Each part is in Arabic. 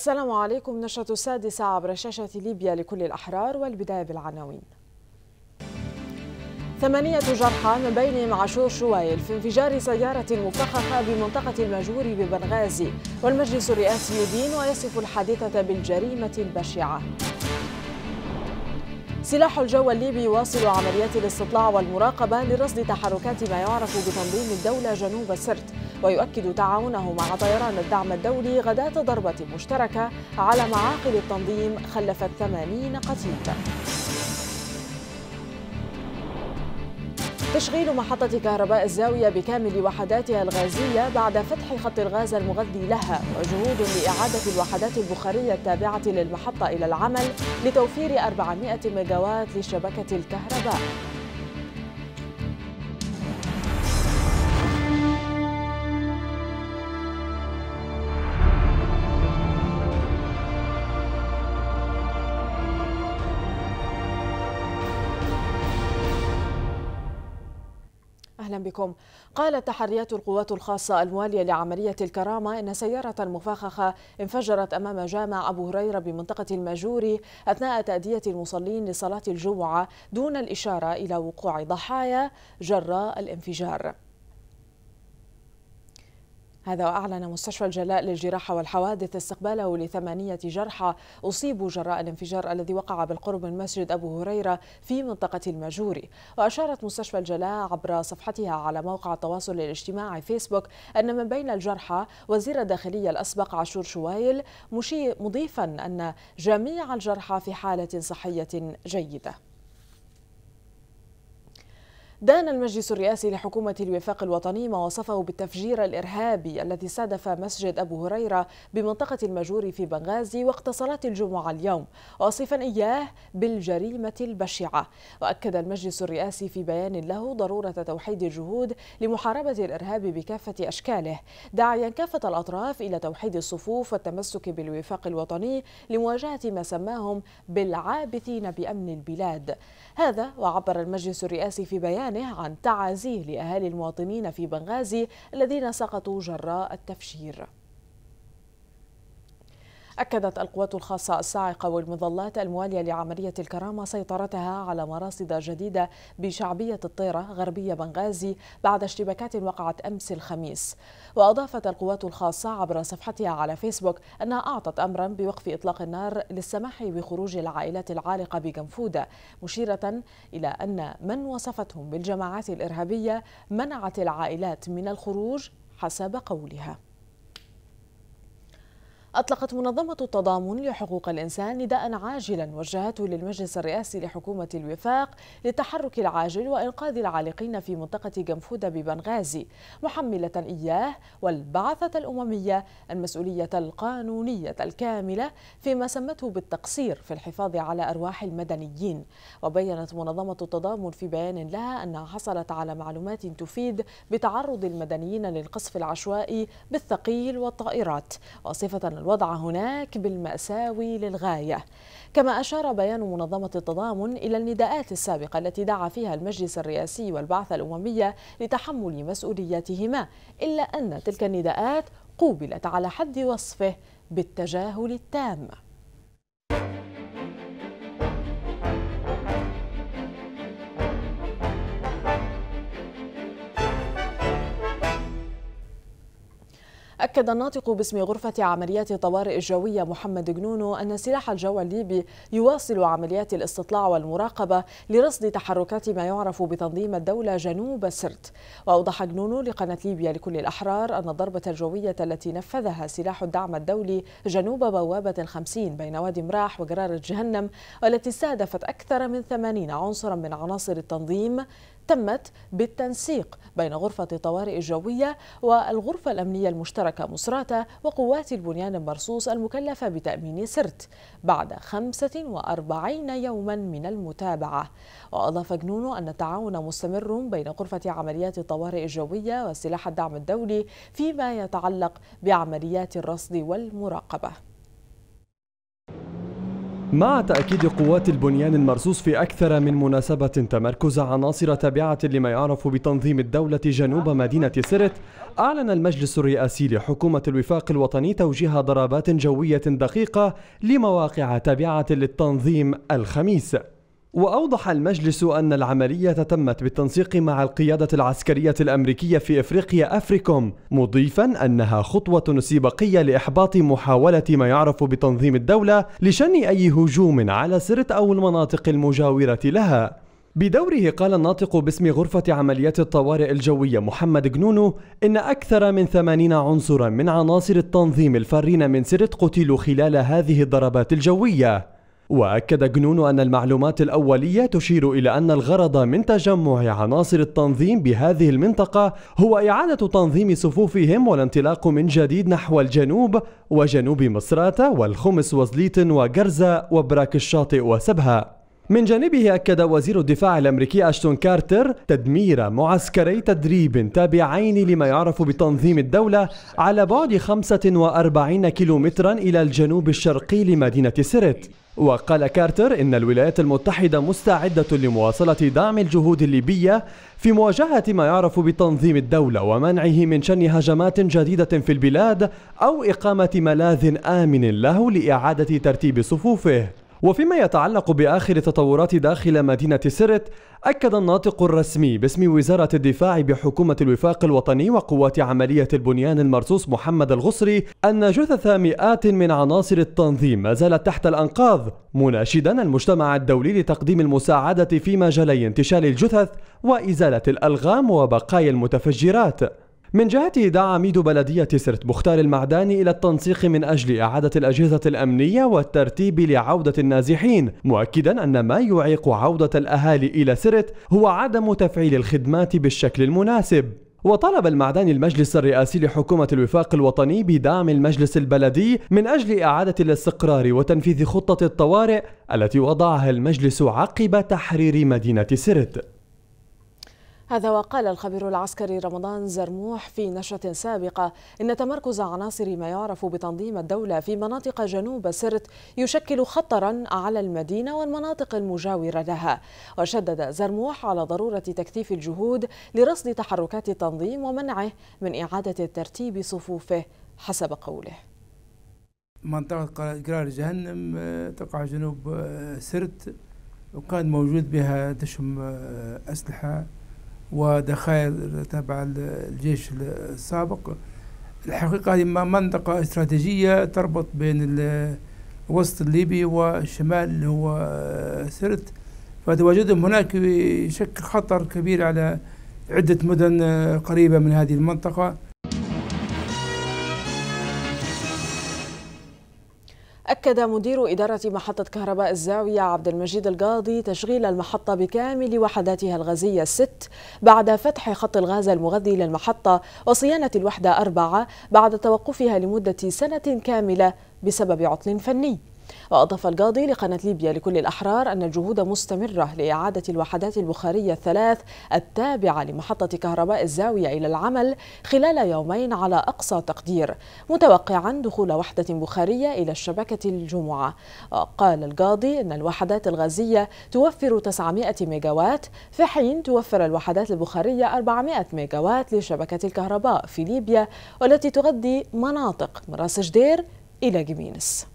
السلام عليكم نشرة السادسة عبر شاشة ليبيا لكل الأحرار والبداية بالعناوين ثمانية جرحى من بينهم عاشور شوائل في انفجار سيارة مفخخة بمنطقة المجور ببنغازي والمجلس الرئاسي يدين ويصف الحادثة بالجريمة البشعة سلاح الجو الليبي واصل عمليات الاستطلاع والمراقبة لرصد تحركات ما يعرف بتنظيم الدولة جنوب السرت ويؤكد تعاونه مع طيران الدعم الدولي غداة ضربة مشتركة على معاقل التنظيم خلفت 80 قتيل تشغيل محطة كهرباء الزاوية بكامل وحداتها الغازية بعد فتح خط الغاز المغذي لها وجهود لإعادة الوحدات البخارية التابعة للمحطة إلى العمل لتوفير 400 ميجاوات لشبكة الكهرباء بكم قالت تحريات القوات الخاصة الموالية لعملية الكرامة إن سيارة مفخخة انفجرت أمام جامع أبو هريرة بمنطقة الماجوري أثناء تأدية المصلين لصلاة الجمعة دون الإشارة إلى وقوع ضحايا جراء الانفجار هذا وأعلن مستشفى الجلاء للجراحة والحوادث استقباله لثمانية جرحى أصيبوا جراء الانفجار الذي وقع بالقرب من مسجد أبو هريرة في منطقة الماجوري وأشارت مستشفى الجلاء عبر صفحتها على موقع التواصل الاجتماعي فيسبوك أن من بين الجرحى وزير الداخلية الأسبق عاشور شوايل مضيفا أن جميع الجرحى في حالة صحية جيدة دان المجلس الرئاسي لحكومة الوفاق الوطني ما وصفه بالتفجير الإرهابي الذي استهدف مسجد أبو هريرة بمنطقة المجور في بنغازي وقت صلاة الجمعة اليوم واصفا إياه بالجريمة البشعة وأكد المجلس الرئاسي في بيان له ضرورة توحيد الجهود لمحاربة الإرهاب بكافة أشكاله داعيا كافة الأطراف إلى توحيد الصفوف والتمسك بالوفاق الوطني لمواجهة ما سماهم بالعابثين بأمن البلاد هذا وعبر المجلس الرئاسي في بيان بيانه عن تعازيه لأهالي المواطنين في بنغازي الذين سقطوا جراء التفجير أكدت القوات الخاصة الصاعقة والمظلات الموالية لعملية الكرامة سيطرتها على مراصد جديدة بشعبية الطيرة غربية بنغازي بعد اشتباكات وقعت أمس الخميس وأضافت القوات الخاصة عبر صفحتها على فيسبوك أنها أعطت أمرا بوقف إطلاق النار للسماح بخروج العائلات العالقة بجنفودة مشيرة إلى أن من وصفتهم بالجماعات الإرهابية منعت العائلات من الخروج حسب قولها أطلقت منظمة التضامن لحقوق الإنسان نداء عاجلا وجهته للمجلس الرئاسي لحكومة الوفاق للتحرك العاجل وإنقاذ العالقين في منطقة جنفودة ببنغازي محملة إياه والبعثة الأممية المسؤولية القانونية الكاملة فيما سمته بالتقصير في الحفاظ على أرواح المدنيين وبينت منظمة التضامن في بيان لها أنها حصلت على معلومات تفيد بتعرض المدنيين للقصف العشوائي بالثقيل والطائرات وصفة الوضع هناك بالمأساوي للغاية كما أشار بيان منظمة التضامن إلى النداءات السابقة التي دعا فيها المجلس الرئاسي والبعثة الأممية لتحمل مسؤولياتهما إلا أن تلك النداءات قوبلت على حد وصفه بالتجاهل التام أكد الناطق باسم غرفة عمليات الطوارئ الجوية محمد جنونو أن سلاح الجو الليبي يواصل عمليات الاستطلاع والمراقبة لرصد تحركات ما يعرف بتنظيم الدولة جنوب سرت وأوضح جنونو لقناة ليبيا لكل الأحرار أن الضربة الجوية التي نفذها سلاح الدعم الدولي جنوب بوابة الخمسين بين وادي مراح وجرارة جهنم والتي استهدفت أكثر من ثمانين عنصرا من عناصر التنظيم تمت بالتنسيق بين غرفة الطوارئ الجوية والغرفة الأمنية المشتركة مصراتة وقوات البنيان المرصوص المكلفة بتأمين سرت بعد 45 يوما من المتابعة وأضاف جنون أن التعاون مستمر بين غرفة عمليات الطوارئ الجوية وسلاح الدعم الدولي فيما يتعلق بعمليات الرصد والمراقبة مع تأكيد قوات البنيان المرصوص في أكثر من مناسبة تمركز عناصر تابعة لما يعرف بتنظيم الدولة جنوب مدينة سرت أعلن المجلس الرئاسي لحكومة الوفاق الوطني توجيه ضربات جوية دقيقة لمواقع تابعة للتنظيم الخميس وأوضح المجلس أن العملية تمت بالتنسيق مع القيادة العسكرية الأمريكية في إفريقيا أفريكوم مضيفا أنها خطوة سباقية لإحباط محاولة ما يعرف بتنظيم الدولة لشن أي هجوم على سرت أو المناطق المجاورة لها بدوره قال الناطق باسم غرفة عمليات الطوارئ الجوية محمد جنونو إن أكثر من 80 عنصرا من عناصر التنظيم الفارين من سرت قتلوا خلال هذه الضربات الجوية وأكد جنون أن المعلومات الأولية تشير إلى أن الغرض من تجمع عناصر التنظيم بهذه المنطقة هو إعادة تنظيم صفوفهم والانطلاق من جديد نحو الجنوب وجنوب مصراتة والخمس وزليت وجرزة وبراك الشاطئ وسبها من جانبه أكد وزير الدفاع الأمريكي أشتون كارتر تدمير معسكري تدريب تابعين لما يعرف بتنظيم الدولة على بعد 45 كيلومترا إلى الجنوب الشرقي لمدينة سرت وقال كارتر إن الولايات المتحدة مستعدة لمواصلة دعم الجهود الليبية في مواجهة ما يعرف بتنظيم الدولة ومنعه من شن هجمات جديدة في البلاد أو إقامة ملاذ آمن له لإعادة ترتيب صفوفه وفيما يتعلق بآخر التطورات داخل مدينة سرت أكد الناطق الرسمي باسم وزارة الدفاع بحكومة الوفاق الوطني وقوات عملية البنيان المرصوص محمد الغصري أن جثث مئات من عناصر التنظيم ما زالت تحت الأنقاض مناشدا المجتمع الدولي لتقديم المساعدة في مجالي انتشال الجثث وإزالة الألغام وبقايا المتفجرات من جهته دعا عميد بلدية سرت مختار المعداني إلى التنسيق من أجل إعادة الأجهزة الأمنية والترتيب لعودة النازحين مؤكدا أن ما يعيق عودة الأهالي إلى سرت هو عدم تفعيل الخدمات بالشكل المناسب وطلب المعداني المجلس الرئاسي لحكومة الوفاق الوطني بدعم المجلس البلدي من أجل إعادة الاستقرار وتنفيذ خطة الطوارئ التي وضعها المجلس عقب تحرير مدينة سرت هذا وقال الخبير العسكري رمضان زرموح في نشرة سابقة إن تمركز عناصر ما يعرف بتنظيم الدولة في مناطق جنوب سرت يشكل خطرا على المدينة والمناطق المجاورة لها وشدد زرموح على ضرورة تكثيف الجهود لرصد تحركات التنظيم ومنعه من إعادة ترتيب صفوفه حسب قوله منطقة قرار جهنم آه، تقع جنوب آه، سرت وكان موجود بها دشم آه، أسلحة ودخائر تبع الجيش السابق الحقيقة هذه منطقة استراتيجية تربط بين الوسط الليبي والشمال اللي هو آه، سرت فتواجدهم هناك يشكل خطر كبير على عدة مدن آه، قريبة من هذه المنطقة أكد مدير إدارة محطة كهرباء الزاوية عبد المجيد القاضي تشغيل المحطة بكامل وحداتها الغازية الست بعد فتح خط الغاز المغذي للمحطة وصيانة الوحدة أربعة بعد توقفها لمدة سنة كاملة بسبب عطل فني وأضاف القاضي لقناة ليبيا لكل الأحرار أن الجهود مستمرة لإعادة الوحدات البخارية الثلاث التابعة لمحطة كهرباء الزاوية إلى العمل خلال يومين على أقصى تقدير متوقعا دخول وحدة بخارية إلى الشبكة الجمعة قال القاضي أن الوحدات الغازية توفر 900 ميجاوات في حين توفر الوحدات البخارية 400 ميجاوات لشبكة الكهرباء في ليبيا والتي تغذي مناطق من راس جدير إلى جمينس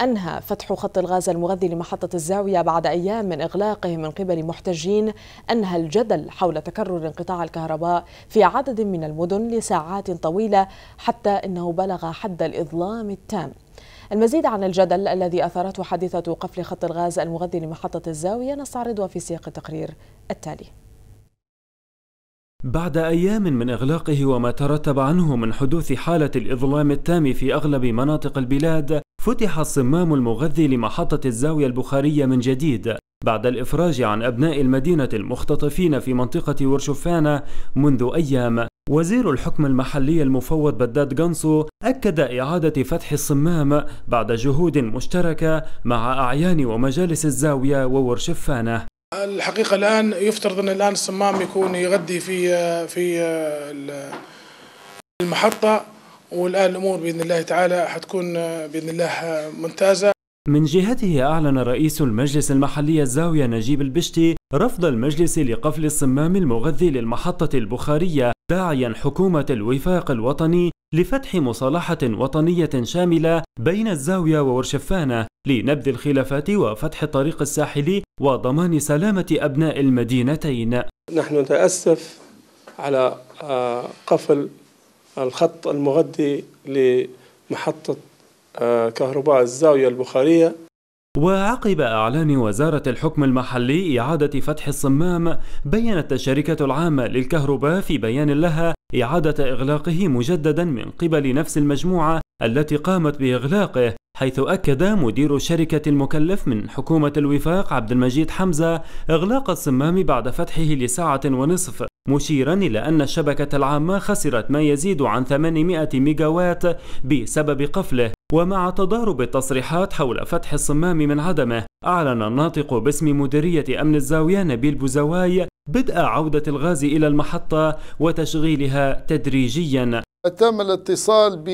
أنهى فتح خط الغاز المغذي لمحطة الزاوية بعد أيام من إغلاقه من قبل محتجين أنهى الجدل حول تكرر انقطاع الكهرباء في عدد من المدن لساعات طويلة حتى أنه بلغ حد الإظلام التام المزيد عن الجدل الذي أثارته حادثة قفل خط الغاز المغذي لمحطة الزاوية نستعرضها في سياق التقرير التالي بعد أيام من إغلاقه وما ترتب عنه من حدوث حالة الإظلام التام في أغلب مناطق البلاد، فتح الصمام المغذي لمحطة الزاوية البخارية من جديد، بعد الإفراج عن أبناء المدينة المختطفين في منطقة ورشفانة منذ أيام، وزير الحكم المحلي المفوض بداد جانسو أكد إعادة فتح الصمام بعد جهود مشتركة مع أعيان ومجالس الزاوية وورشفانة. الحقيقة الآن يفترض أن الآن الصمام يكون يغذي في في المحطة والآن الأمور بإذن الله تعالى حتكون بإذن الله ممتازة من جهته أعلن رئيس المجلس المحلي الزاوية نجيب البشتي رفض المجلس لقفل الصمام المغذي للمحطة البخارية داعيا حكومة الوفاق الوطني لفتح مصالحة وطنية شاملة بين الزاوية وورشفانة لنبذ الخلافات وفتح الطريق الساحلي وضمان سلامة أبناء المدينتين نحن نتأسف على آه، قفل الخط المغذي لمحطة آه، كهرباء الزاوية البخارية وعقب إعلان وزارة الحكم المحلي إعادة فتح الصمام بيّنت الشركة العامة للكهرباء في بيان لها إعادة إغلاقه مجددا من قبل نفس المجموعة التي قامت بإغلاقه حيث أكد مدير الشركة المكلف من حكومة الوفاق عبد المجيد حمزة إغلاق الصمام بعد فتحه لساعة ونصف مشيرا إلى أن الشبكة العامة خسرت ما يزيد عن 800 ميجاوات بسبب قفله ومع تضارب التصريحات حول فتح الصمام من عدمه أعلن الناطق باسم مديرية أمن الزاوية نبيل بوزواي بدء عودة الغاز إلى المحطة وتشغيلها تدريجيا تم الاتصال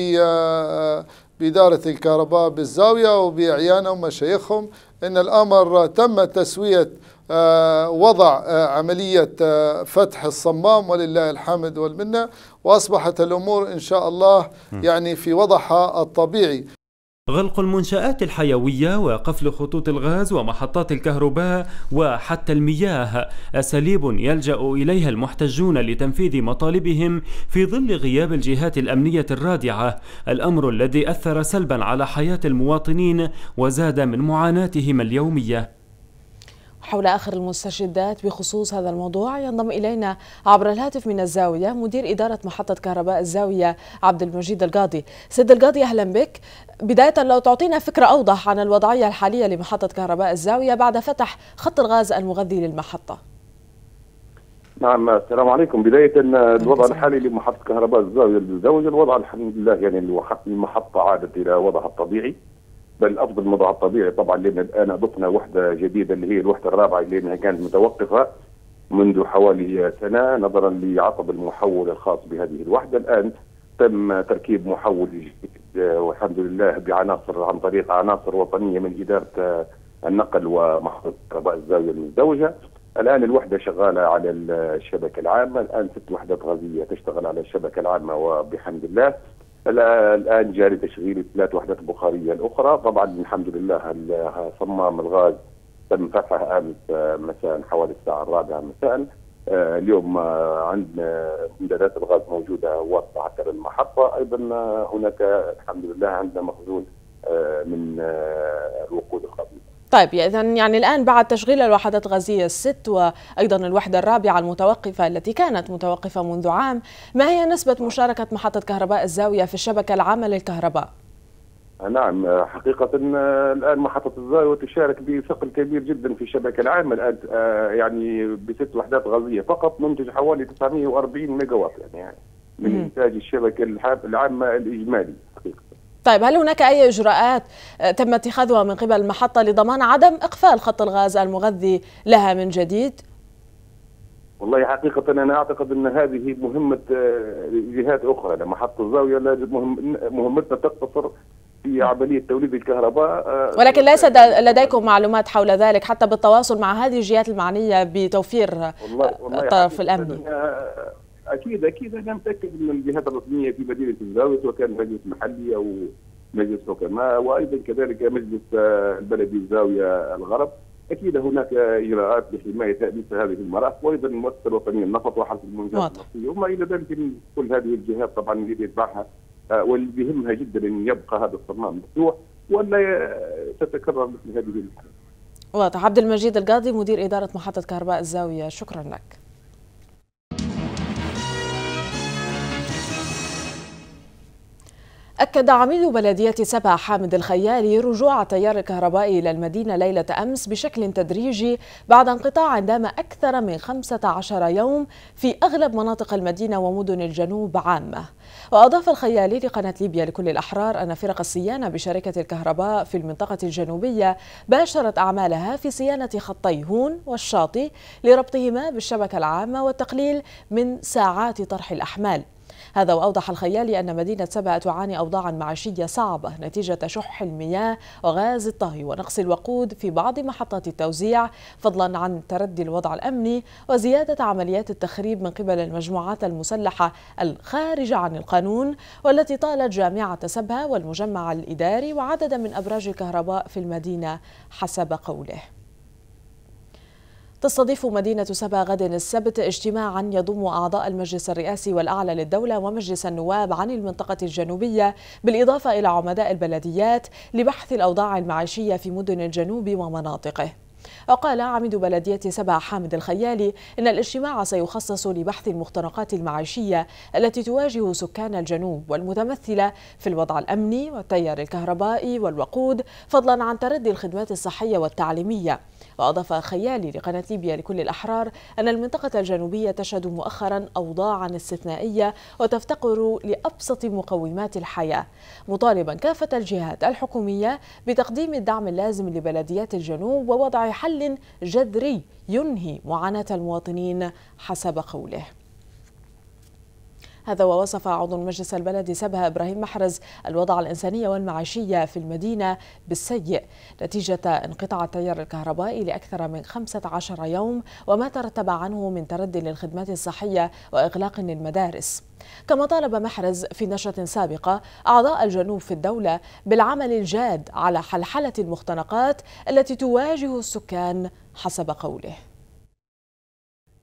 بإدارة الكهرباء بالزاوية وبأعيانهم ومشايخهم أن الأمر تم تسوية آه، وضع آه، عملية آه، فتح الصمام ولله الحمد والمنة وأصبحت الأمور إن شاء الله يعني في وضعها الطبيعي غلق المنشآت الحيوية وقفل خطوط الغاز ومحطات الكهرباء وحتى المياه أساليب يلجأ إليها المحتجون لتنفيذ مطالبهم في ظل غياب الجهات الأمنية الرادعة الأمر الذي أثر سلبا على حياة المواطنين وزاد من معاناتهم اليومية حول آخر المستجدات بخصوص هذا الموضوع ينضم إلينا عبر الهاتف من الزاوية مدير إدارة محطة كهرباء الزاوية عبد المجيد القاضي سيد القاضي أهلا بك بداية لو تعطينا فكرة أوضح عن الوضعية الحالية لمحطة كهرباء الزاوية بعد فتح خط الغاز المغذي للمحطة نعم السلام عليكم بداية الوضع الحالي لمحطة كهرباء الزاوية الزاوية الوضع الحمد لله يعني المحطة عادت إلى وضعها الطبيعي بل من الوضع الطبيعي طبعا لان الان اضفنا وحده جديده اللي هي الوحده الرابعه لانها كانت متوقفه منذ حوالي سنه نظرا لعطب المحول الخاص بهذه الوحده الان تم تركيب محول جديد والحمد لله بعناصر عن طريق عناصر وطنيه من اداره النقل ومحطه كهرباء الزاويه المزدوجه الان الوحده شغاله على الشبكه العامه الان ست وحدات غازيه تشتغل على الشبكه العامه وبحمد الله الان جاري تشغيل الثلاث وحدات البخاريه الاخرى طبعا الحمد لله صمام الغاز تم فتحه آه، امس مساء حوالي الساعه الرابعه مساء آه، اليوم آه، عندنا امدادات الغاز موجوده واضحه على المحطه ايضا هناك الحمد لله عندنا مخزون من الوقود الخفيفه طيب اذا يعني الان بعد تشغيل الوحدات الغازيه الست وايضا الوحده الرابعه المتوقفه التي كانت متوقفه منذ عام، ما هي نسبه مشاركه محطه كهرباء الزاويه في الشبكه العامه للكهرباء؟ نعم حقيقة آه، الآن محطة الزاوية تشارك بثقل كبير جدا في الشبكة العامة الآن آه، يعني بست وحدات غازية فقط ننتج حوالي 940 ميجا واط يعني, يعني من إنتاج الشبكة العامة الإجمالي. طيب هل هناك أي إجراءات آه، تم اتخاذها من قبل المحطة لضمان عدم إقفال خط الغاز المغذي لها من جديد؟ والله حقيقة أنا أعتقد أن هذه مهمة آه، جهات أخرى لمحطة الزاوية مهمتنا تقتصر في عملية توليد الكهرباء آه، ولكن ليس لديكم معلومات حول ذلك حتى بالتواصل مع هذه الجهات المعنية بتوفير والله والله الطرف الأمني اكيد اكيد انا متاكد ان الجهات الرسميه في مدينه الزاويه سواء كان مجلس محلي او مجلس حكماء وايضا كذلك مجلس آه، البلدي الزاويه الغرب اكيد هناك اجراءات لحمايه تاسيس هذه المرافق وايضا المؤسسه الوطنيه للنفط وحرس المنجات النفطيه وما الى ذلك من كل هذه الجهات طبعا اللي بيتبعها آه، واللي بيهمها جدا ان يبقى هذا الصمام مفتوح ولا آه، تتكرر مثل هذه الحالة. واضح عبد المجيد القاضي مدير اداره محطه كهرباء الزاويه شكرا لك. أكد عميد بلدية سبا حامد الخيالي رجوع التيار الكهربائي إلى المدينة ليلة أمس بشكل تدريجي بعد انقطاع دام أكثر من 15 يوم في أغلب مناطق المدينة ومدن الجنوب عامة وأضاف الخيالي لقناة ليبيا لكل الأحرار أن فرق الصيانة بشركة الكهرباء في المنطقة الجنوبية باشرت أعمالها في صيانة خطي هون والشاطئ لربطهما بالشبكة العامة والتقليل من ساعات طرح الأحمال هذا وأوضح الخيالي أن مدينة سبأ تعاني أوضاعا معيشية صعبة نتيجة شح المياه وغاز الطهي ونقص الوقود في بعض محطات التوزيع فضلا عن تردي الوضع الأمني وزيادة عمليات التخريب من قبل المجموعات المسلحة الخارجة عن القانون والتي طالت جامعة سبها والمجمع الإداري وعددا من أبراج الكهرباء في المدينة حسب قوله تستضيف مدينة سبا غد السبت اجتماعا يضم أعضاء المجلس الرئاسي والأعلى للدولة ومجلس النواب عن المنطقة الجنوبية بالإضافة إلى عمداء البلديات لبحث الأوضاع المعيشية في مدن الجنوب ومناطقه وقال عميد بلدية سبع حامد الخيالي إن الاجتماع سيخصص لبحث المخترقات المعيشية التي تواجه سكان الجنوب والمتمثلة في الوضع الأمني والتيار الكهربائي والوقود فضلا عن تردي الخدمات الصحية والتعليمية وأضاف خيالي لقناة ليبيا لكل الأحرار أن المنطقة الجنوبية تشهد مؤخرا أوضاعا استثنائية وتفتقر لأبسط مقومات الحياة مطالبا كافة الجهات الحكومية بتقديم الدعم اللازم لبلديات الجنوب ووضع بحل جذري ينهي معاناة المواطنين حسب قوله هذا ووصف عضو مجلس البلد سبها إبراهيم محرز الوضع الإنساني والمعيشي في المدينة بالسيء نتيجة انقطاع التيار الكهربائي لأكثر من 15 يوم وما ترتب عنه من تردي للخدمات الصحية وإغلاق للمدارس كما طالب محرز في نشرة سابقة أعضاء الجنوب في الدولة بالعمل الجاد على حلحلة المختنقات التي تواجه السكان حسب قوله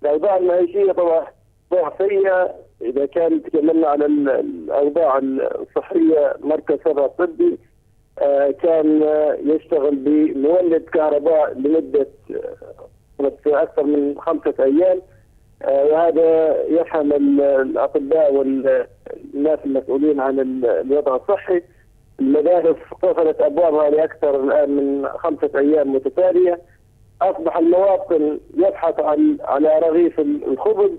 الأوضاع المعيشية ضعفية اذا كان تكلمنا على الاوضاع الصحيه مركز سبع الطبي آه، كان يشتغل بمولد كهرباء لمده آه، اكثر من خمسه ايام آه، وهذا يفهم الاطباء والناس المسؤولين عن الوضع الصحي المدارس قفلت ابوابها لاكثر الان من خمسه ايام متتاليه اصبح المواطن يبحث عن على رغيف الخبز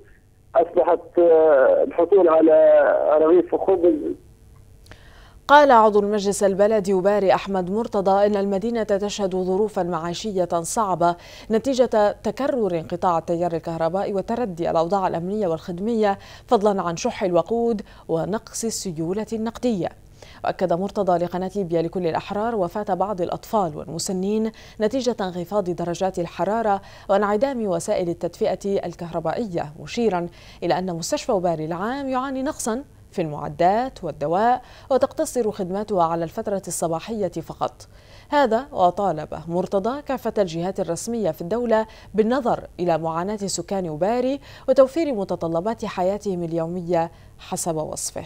اصبحت آه، الحصول على رغيف خبز قال عضو المجلس البلدي باري أحمد مرتضى إن المدينة تشهد ظروفا معيشية صعبة نتيجة تكرر انقطاع التيار الكهربائي وتردي الأوضاع الأمنية والخدمية فضلا عن شح الوقود ونقص السيولة النقدية وأكد مرتضى لقناة ليبيا لكل الأحرار وفاة بعض الأطفال والمسنين نتيجة انخفاض درجات الحرارة وانعدام وسائل التدفئة الكهربائية مشيرا إلى أن مستشفى باري العام يعاني نقصا في المعدات والدواء وتقتصر خدماتها على الفترة الصباحية فقط هذا وطالب مرتضى كافة الجهات الرسمية في الدولة بالنظر إلى معاناة سكان باري وتوفير متطلبات حياتهم اليومية حسب وصفه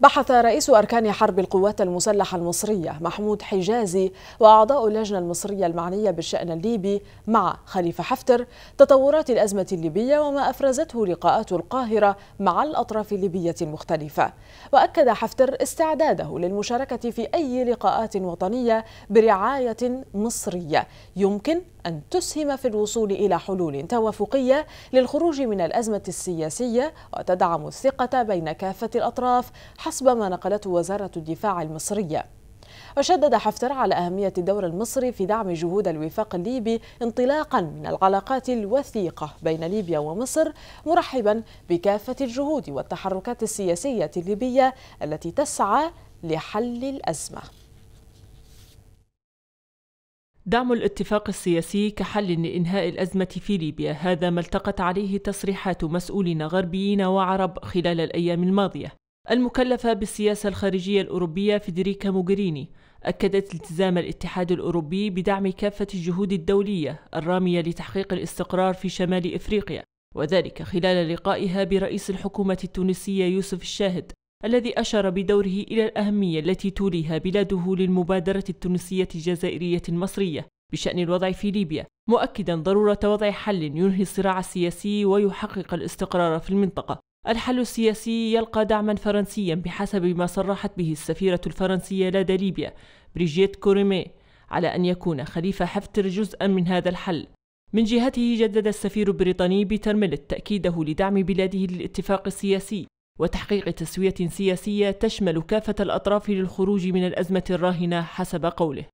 بحث رئيس أركان حرب القوات المسلحة المصرية محمود حجازي وأعضاء اللجنة المصرية المعنية بالشأن الليبي مع خليفة حفتر تطورات الأزمة الليبية وما أفرزته لقاءات القاهرة مع الأطراف الليبية المختلفة وأكد حفتر استعداده للمشاركة في أي لقاءات وطنية برعاية مصرية يمكن أن تسهم في الوصول إلى حلول توافقية للخروج من الأزمة السياسية وتدعم الثقة بين كافة الأطراف حسب ما نقلته وزارة الدفاع المصرية وشدد حفتر على أهمية الدور المصري في دعم جهود الوفاق الليبي انطلاقا من العلاقات الوثيقة بين ليبيا ومصر مرحبا بكافة الجهود والتحركات السياسية الليبية التي تسعى لحل الأزمة دعم الاتفاق السياسي كحل لإنهاء الأزمة في ليبيا هذا ما التقت عليه تصريحات مسؤولين غربيين وعرب خلال الأيام الماضية المكلفة بالسياسة الخارجية الأوروبية فيدريكا موغريني أكدت التزام الاتحاد الأوروبي بدعم كافة الجهود الدولية الرامية لتحقيق الاستقرار في شمال إفريقيا وذلك خلال لقائها برئيس الحكومة التونسية يوسف الشاهد الذي أشار بدوره إلى الأهمية التي توليها بلاده للمبادرة التونسية الجزائرية المصرية بشأن الوضع في ليبيا مؤكدا ضرورة وضع حل ينهي الصراع السياسي ويحقق الاستقرار في المنطقة الحل السياسي يلقى دعما فرنسيا بحسب ما صرحت به السفيرة الفرنسية لدى ليبيا بريجيت كوريمي على أن يكون خليفة حفتر جزءا من هذا الحل من جهته جدد السفير البريطاني بيتر ميلت تأكيده لدعم بلاده للاتفاق السياسي وتحقيق تسوية سياسية تشمل كافة الأطراف للخروج من الأزمة الراهنة حسب قوله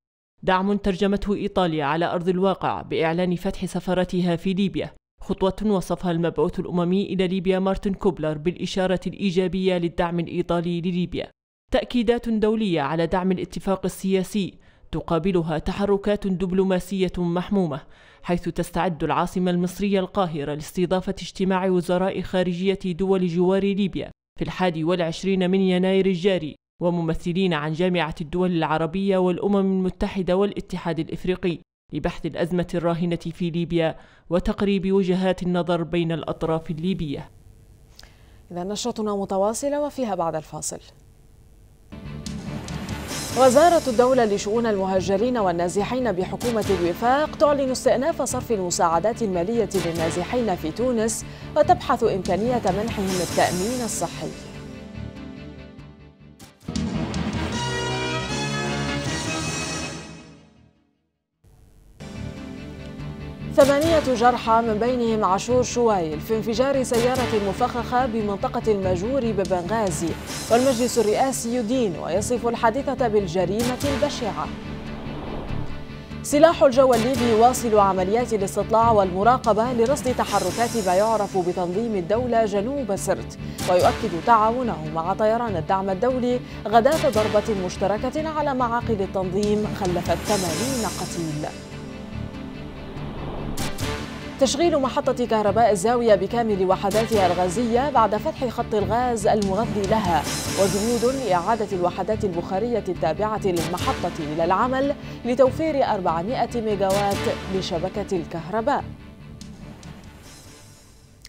دعم ترجمته إيطاليا على أرض الواقع بإعلان فتح سفارتها في ليبيا خطوة وصفها المبعوث الأممي إلى ليبيا مارتن كوبلر بالإشارة الإيجابية للدعم الإيطالي لليبيا تأكيدات دولية على دعم الاتفاق السياسي تقابلها تحركات دبلوماسية محمومة حيث تستعد العاصمة المصرية القاهرة لاستضافة اجتماع وزراء خارجية دول جوار ليبيا في الحادي والعشرين من يناير الجاري وممثلين عن جامعة الدول العربية والأمم المتحدة والاتحاد الإفريقي لبحث الأزمة الراهنة في ليبيا وتقريب وجهات النظر بين الأطراف الليبية إذا نشرتنا متواصلة وفيها بعد الفاصل وزارة الدولة لشؤون المهجرين والنازحين بحكومة الوفاق تعلن استئناف صرف المساعدات المالية للنازحين في تونس وتبحث إمكانية منحهم التأمين الصحي ثمانية جرحى من بينهم عاشور شوائل في انفجار سيارة مفخخة بمنطقة المجور ببنغازي والمجلس الرئاسي يدين ويصف الحادثة بالجريمة البشعة سلاح الجو الليبي يواصل عمليات الاستطلاع والمراقبة لرصد تحركات ما يعرف بتنظيم الدولة جنوب سرت ويؤكد تعاونه مع طيران الدعم الدولي غداة ضربة مشتركة على معاقل التنظيم خلفت 80 قتيل تشغيل محطة كهرباء الزاوية بكامل وحداتها الغازية بعد فتح خط الغاز المغذي لها وجهود لإعادة الوحدات البخارية التابعة للمحطة إلى العمل لتوفير 400 ميجاوات لشبكة الكهرباء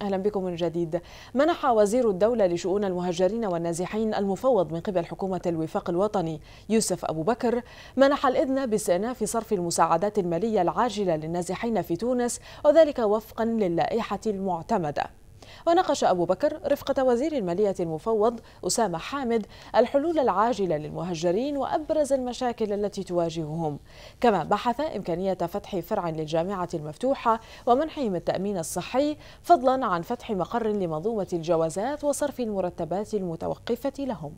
أهلا بكم من جديد منح وزير الدولة لشؤون المهجرين والنازحين المفوض من قبل حكومة الوفاق الوطني يوسف أبو بكر منح الإذن باستئناف صرف المساعدات المالية العاجلة للنازحين في تونس وذلك وفقا للائحة المعتمدة وناقش أبو بكر رفقة وزير المالية المفوض أسامة حامد الحلول العاجلة للمهجرين وأبرز المشاكل التي تواجههم كما بحث إمكانية فتح فرع للجامعة المفتوحة ومنحهم التأمين الصحي فضلا عن فتح مقر لمنظومة الجوازات وصرف المرتبات المتوقفة لهم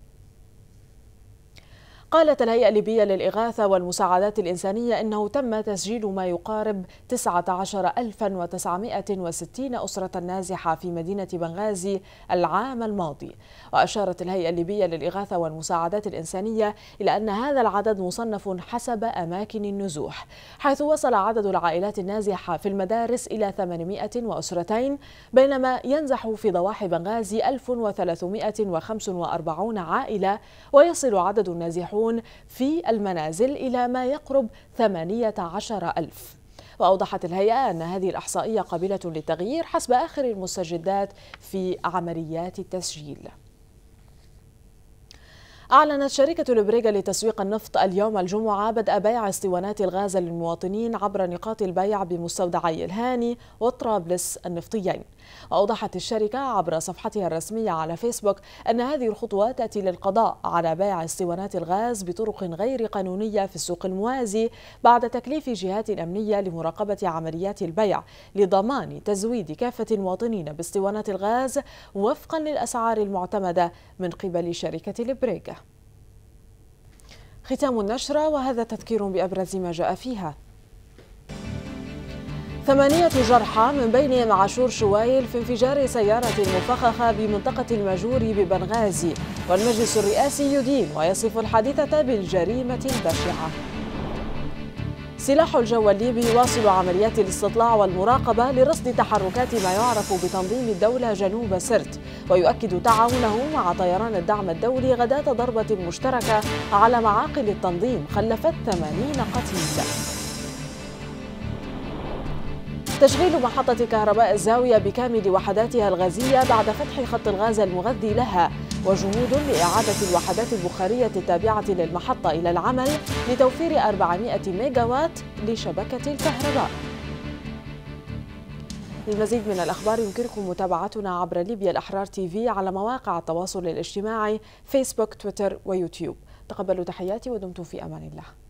قالت الهيئة الليبية للإغاثة والمساعدات الإنسانية إنه تم تسجيل ما يقارب 19960 أسرة نازحة في مدينة بنغازي العام الماضي وأشارت الهيئة الليبية للإغاثة والمساعدات الإنسانية إلى أن هذا العدد مصنف حسب أماكن النزوح حيث وصل عدد العائلات النازحة في المدارس إلى 800 وأسرتين بينما ينزح في ضواحي بنغازي 1345 عائلة ويصل عدد النازحون النازحون في المنازل إلى ما يقرب 18 ألف وأوضحت الهيئة أن هذه الإحصائية قابلة للتغيير حسب آخر المستجدات في عمليات التسجيل أعلنت شركة البريغا لتسويق النفط اليوم الجمعة بدء بيع اسطوانات الغاز للمواطنين عبر نقاط البيع بمستودعي الهاني وطرابلس النفطيين وأوضحت الشركة عبر صفحتها الرسمية على فيسبوك أن هذه الخطوة تأتي للقضاء على بيع اسطوانات الغاز بطرق غير قانونية في السوق الموازي بعد تكليف جهات أمنية لمراقبة عمليات البيع لضمان تزويد كافة المواطنين باسطوانات الغاز وفقا للأسعار المعتمدة من قبل شركة لبريغا ختام النشرة وهذا تذكير بأبرز ما جاء فيها ثمانية جرحى من بينهم عاشور شوائل في انفجار سيارة مفخخة بمنطقة المجور ببنغازي والمجلس الرئاسي يدين ويصف الحادثة بالجريمة البشعة سلاح الجو الليبي يواصل عمليات الاستطلاع والمراقبة لرصد تحركات ما يعرف بتنظيم الدولة جنوب سرت ويؤكد تعاونه مع طيران الدعم الدولي غداة ضربة مشتركة على معاقل التنظيم خلفت 80 قتيلا تشغيل محطة كهرباء الزاوية بكامل وحداتها الغازية بعد فتح خط الغاز المغذي لها وجهود لإعادة الوحدات البخارية التابعة للمحطة إلى العمل لتوفير 400 ميجاوات لشبكة الكهرباء للمزيد من الأخبار يمكنكم متابعتنا عبر ليبيا الأحرار تي في على مواقع التواصل الاجتماعي فيسبوك تويتر ويوتيوب تقبلوا تحياتي ودمتم في أمان الله